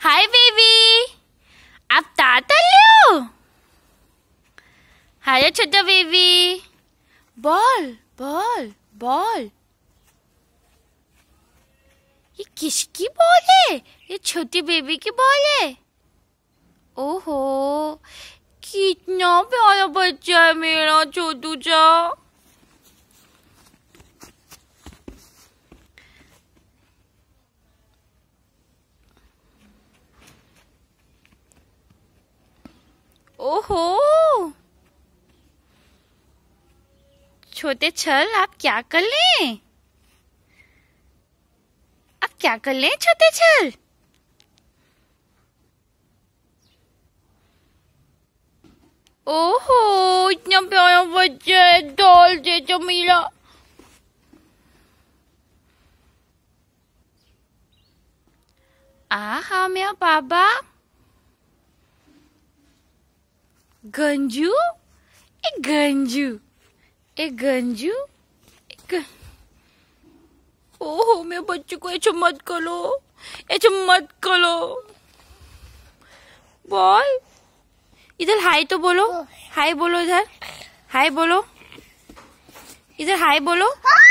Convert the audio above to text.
Hi baby आप तात हो হ্যালো ছোট বেবি বল বল বল ये किसकी बोले ये छोटी बेबी की बोले ओहो कितना प्यारा बच्चा है मेरा छोटू सा ओहो छोटे छल आप क्या कर ले आप क्या कर ले छोटे छल ओहो इतना प्यारा बच्चा है डॉल दे तो मेरा आहा मेरा बाबा गंजू ए गंजू ए गंजू ग... ओहो मेरे बच्चे को ऐसे मत करो ऐसे मत करो बॉय इधर हाय तो बोलो हाय बोलो इधर हाय बोलो इधर हाय बोलो हाँ।